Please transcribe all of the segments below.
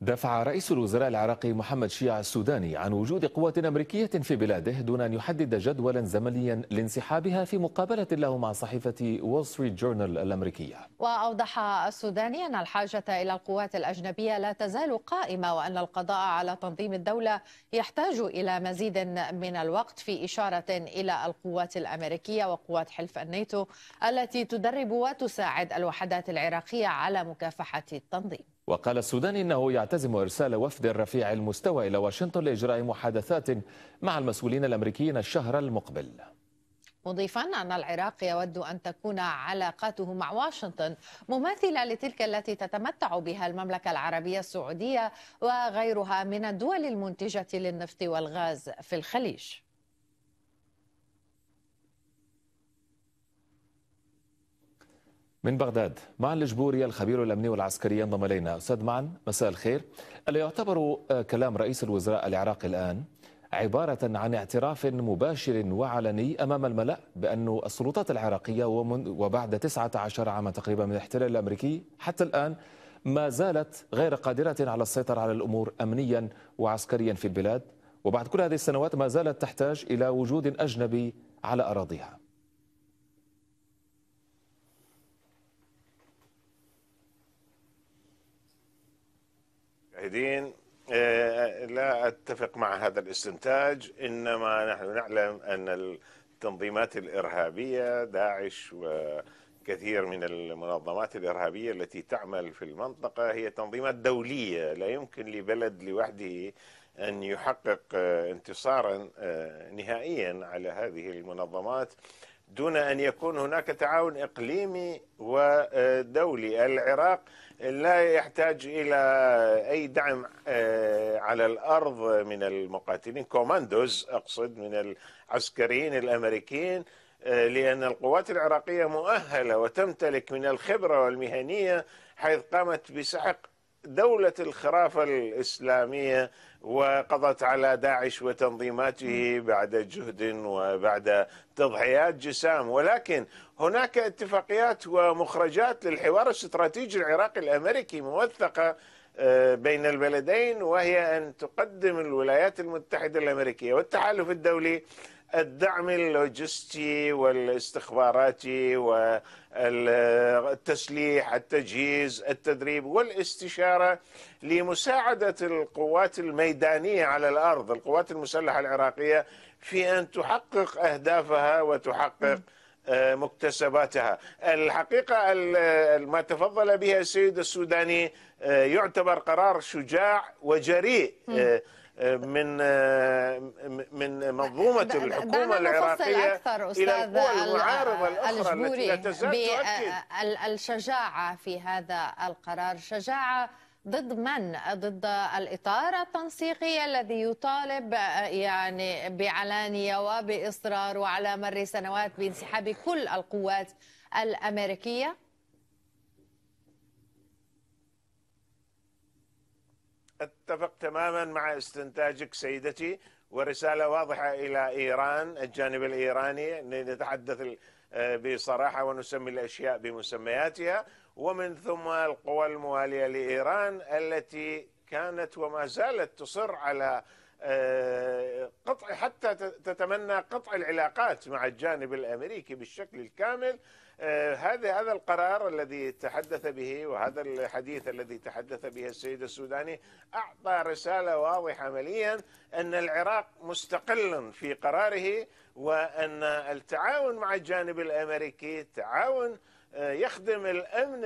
دفع رئيس الوزراء العراقي محمد شيع السوداني عن وجود قوات أمريكية في بلاده دون أن يحدد جدولا زمنيا لانسحابها في مقابلة له مع صحيفة وول ستريت جورنال الأمريكية وأوضح السوداني أن الحاجة إلى القوات الأجنبية لا تزال قائمة وأن القضاء على تنظيم الدولة يحتاج إلى مزيد من الوقت في إشارة إلى القوات الأمريكية وقوات حلف الناتو التي تدرب وتساعد الوحدات العراقية على مكافحة التنظيم وقال السودان إنه يعتزم إرسال وفد رفيع المستوى إلى واشنطن لإجراء محادثات مع المسؤولين الأمريكيين الشهر المقبل مضيفا أن العراق يود أن تكون علاقاته مع واشنطن مماثلة لتلك التي تتمتع بها المملكة العربية السعودية وغيرها من الدول المنتجة للنفط والغاز في الخليج من بغداد معن الجبوري الخبير الامني والعسكري ينضم الينا استاذ معن مساء الخير الا يعتبر آه، كلام رئيس الوزراء العراقي الان عباره عن اعتراف مباشر وعلني امام الملا بان السلطات العراقيه وبعد 19 عاما تقريبا من الاحتلال الامريكي حتى الان ما زالت غير قادره على السيطره على الامور امنيا وعسكريا في البلاد وبعد كل هذه السنوات ما زالت تحتاج الى وجود اجنبي على اراضيها الموحدين آه، لا أتفق مع هذا الاستنتاج إنما نحن نعلم أن التنظيمات الإرهابية داعش وكثير من المنظمات الإرهابية التي تعمل في المنطقة هي تنظيمات دولية لا يمكن لبلد لوحده أن يحقق آه، انتصارا آه، نهائيا على هذه المنظمات دون أن يكون هناك تعاون إقليمي ودولي العراق لا يحتاج إلى أي دعم آه، على الأرض من المقاتلين كوماندوز أقصد من العسكريين الأمريكيين آه، لأن القوات العراقية مؤهلة وتمتلك من الخبرة والمهنية حيث قامت بسحق دولة الخرافة الإسلامية وقضت على داعش وتنظيماته بعد جهد وبعد تضحيات جسام ولكن هناك اتفاقيات ومخرجات للحوار الاستراتيجي العراقي الأمريكي موثقة آه، بين البلدين وهي أن تقدم الولايات المتحدة الأمريكية والتحالف الدولي الدعم اللوجستي والاستخباراتي والتسليح التجهيز التدريب والاستشارة لمساعدة القوات الميدانية على الأرض القوات المسلحة العراقية في أن تحقق أهدافها وتحقق آه، مكتسباتها الحقيقة ما تفضل بها السيد السوداني آه، يعتبر قرار شجاع وجريء من آه، من منظومه الحكومه العراقيه أكثر الى المعارضه الاخرى التي لا تزال الشجاعه في هذا القرار شجاعه ضد من؟ ضد الإطار التنسيقي الذي يطالب آه، يعني بعلانية وبإصرار وعلى مر سنوات بانسحاب كل القوات الأمريكية؟ أتفق تماما مع استنتاجك سيدتي ورسالة واضحة إلى إيران الجانب الإيراني نتحدث آه، بصراحة ونسمي الأشياء بمسمياتها ومن ثم القوى الموالية لإيران التي كانت وما زالت تصر على آه، قطع حتى تتمنى قطع العلاقات مع الجانب الامريكي بالشكل الكامل آه، هذا هذا القرار الذي تحدث به وهذا الحديث الذي تحدث به السيد السوداني اعطى رساله واضحه عمليا ان العراق مستقل في قراره وان التعاون مع الجانب الامريكي تعاون يخدم الامن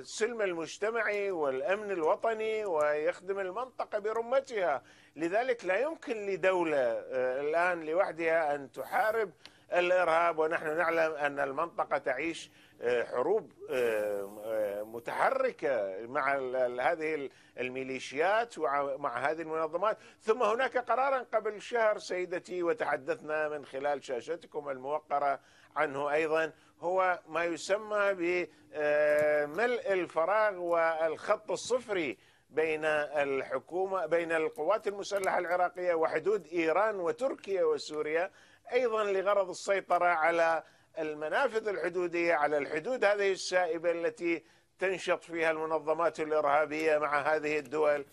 السلم المجتمعي والامن الوطني ويخدم المنطقه برمتها، لذلك لا يمكن لدوله آه، الان لوحدها ان تحارب الارهاب ونحن نعلم ان المنطقه تعيش آه، حروب آه، آه، متحركة مع هذه الميليشيات ومع هذه المنظمات ثم هناك قرارا قبل شهر سيدتي وتحدثنا من خلال شاشتكم الموقرة عنه أيضا هو ما يسمى بملء الفراغ والخط الصفري بين الحكومة بين القوات المسلحة العراقية وحدود إيران وتركيا وسوريا أيضا لغرض السيطرة على المنافذ الحدودية على الحدود هذه السائبة التي تنشط فيها المنظمات الإرهابية مع هذه الدول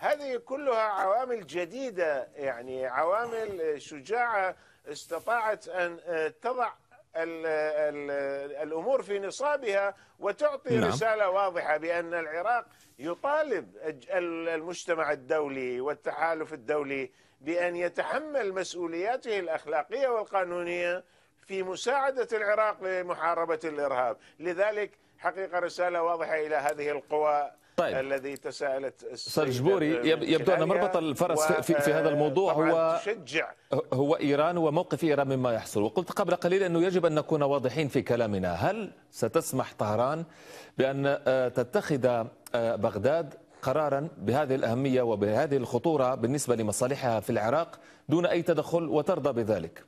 هذه كلها عوامل جديدة يعني عوامل شجاعة استطاعت أن آه، تضع الأمور في نصابها وتعطي نعم. رسالة واضحة بأن العراق يطالب المجتمع الدولي والتحالف الدولي بأن يتحمل مسؤولياته الأخلاقية والقانونية في مساعدة العراق لمحاربة الإرهاب لذلك حقيقة رسالة واضحة إلى هذه القوى طيب. الذي تساءلت سرجبوري يبدو ان مربط الفرس و... في, في هذا الموضوع هو تشجع. هو ايران وموقف ايران مما يحصل وقلت قبل قليل انه يجب ان نكون واضحين في كلامنا هل ستسمح طهران بان آه، تتخذ آه، بغداد قرارا بهذه الاهميه وبهذه الخطوره بالنسبه لمصالحها في العراق دون اي تدخل وترضى بذلك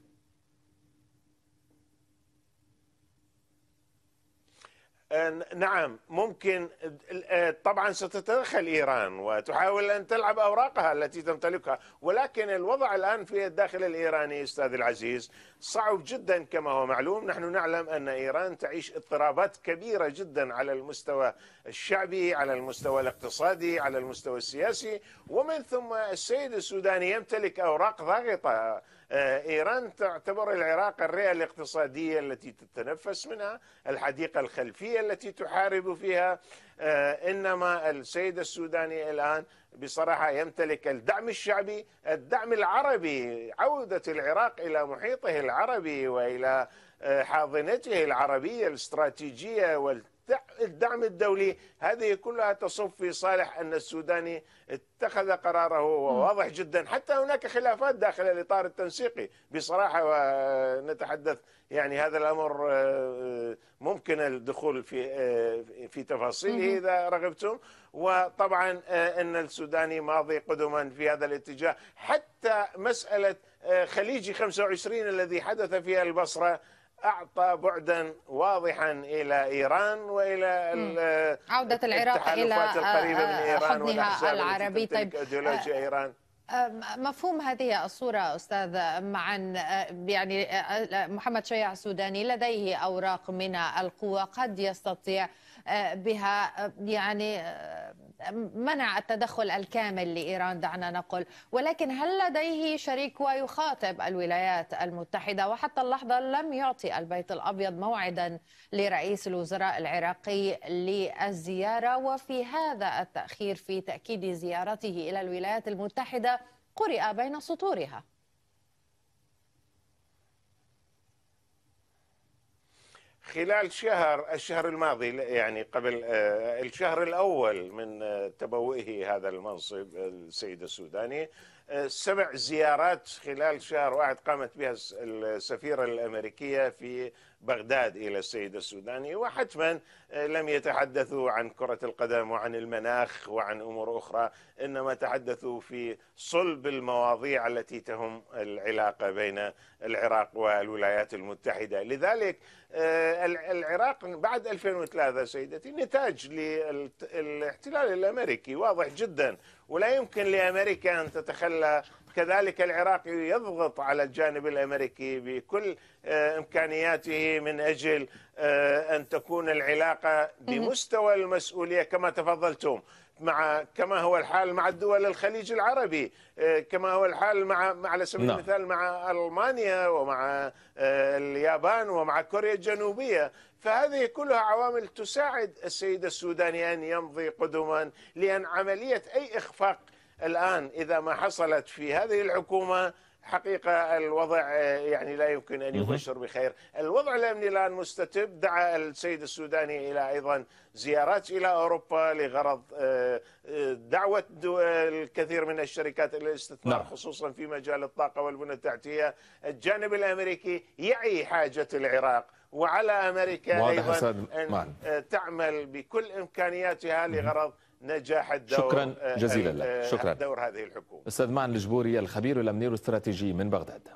نعم ممكن آه، طبعا ستتدخل ايران وتحاول ان تلعب اوراقها التي تمتلكها ولكن الوضع الان في الداخل الايراني استاذ العزيز صعب جدا كما هو معلوم نحن نعلم ان ايران تعيش اضطرابات كبيره جدا على المستوى الشعبي على المستوى الاقتصادي على المستوى السياسي ومن ثم السيد السوداني يمتلك اوراق ضاغطه آه، إيران تعتبر العراق الرئة الاقتصادية التي تتنفس منها الحديقة الخلفية التي تحارب فيها آه، إنما السيد السوداني الآن بصراحة يمتلك الدعم الشعبي الدعم العربي عودة العراق إلى محيطه العربي وإلى آه، حاضنته العربية الاستراتيجية وال الدعم الدولي هذه كلها تصب في صالح أن السوداني اتخذ قراره وواضح جدا حتى هناك خلافات داخل الإطار التنسيقي بصراحة ونتحدث يعني هذا الأمر آه، ممكن الدخول في آه، في تفاصيله إذا رغبتم وطبعا آه، أن السوداني ماضي قدما في هذا الاتجاه حتى مسألة خليجي 25 الذي حدث في البصرة أعطى بعدا واضحا إلى إيران وإلى عودة العراق إلى آه، القريبة من آه، إيران حضنها العربي طيب آه، إيران مفهوم هذه الصورة أستاذ معا يعني محمد شيع السوداني لديه أوراق من القوى قد يستطيع بها يعني منع التدخل الكامل لإيران دعنا نقل ولكن هل لديه شريك ويخاطب الولايات المتحدة وحتى اللحظة لم يعطي البيت الأبيض موعدا لرئيس الوزراء العراقي للزيارة وفي هذا التأخير في تأكيد زيارته إلى الولايات المتحدة قرئ بين سطورها خلال شهر الشهر الماضي يعني قبل آه، الشهر الأول من آه، تبوئه هذا المنصب آه، السيد السوداني سبع زيارات خلال شهر واحد قامت بها السفيرة الأمريكية في بغداد إلى السيد السوداني وحتما لم يتحدثوا عن كرة القدم وعن المناخ وعن أمور أخرى إنما تحدثوا في صلب المواضيع التي تهم العلاقة بين العراق والولايات المتحدة لذلك آه، العراق بعد 2003 سيدتي نتاج للاحتلال الامريكي واضح جدا ولا يمكن لامريكا ان تتخلى كذلك العراقي يضغط على الجانب الامريكي بكل آه، امكانياته من اجل آه، ان تكون العلاقه بمستوى المسؤوليه كما تفضلتم مع كما هو الحال مع الدول الخليج العربي آه، كما هو الحال مع على سبيل نعم. المثال مع المانيا ومع اليابان ومع كوريا الجنوبيه فهذه كلها عوامل تساعد السيد السوداني ان يمضي قدما لان عمليه اي اخفاق الآن إذا ما حصلت في هذه الحكومة حقيقة الوضع آه، يعني لا يمكن أن يبشر بخير الوضع الأمني الآن مستتب دعا السيد السوداني إلى أيضا زيارات إلى أوروبا لغرض آه، آه، دعوة الكثير من الشركات إلى الاستثمار نعم. خصوصا في مجال الطاقة والبنى التحتية الجانب الأمريكي يعي حاجة العراق وعلى أمريكا أيضا أن تعمل بكل إمكانياتها لغرض نجاح الدور شكرا آه، جزيلا لك آه، شكرا دور هذه الحكومه استاذ معن الجبوري الخبير الامني الاستراتيجي من بغداد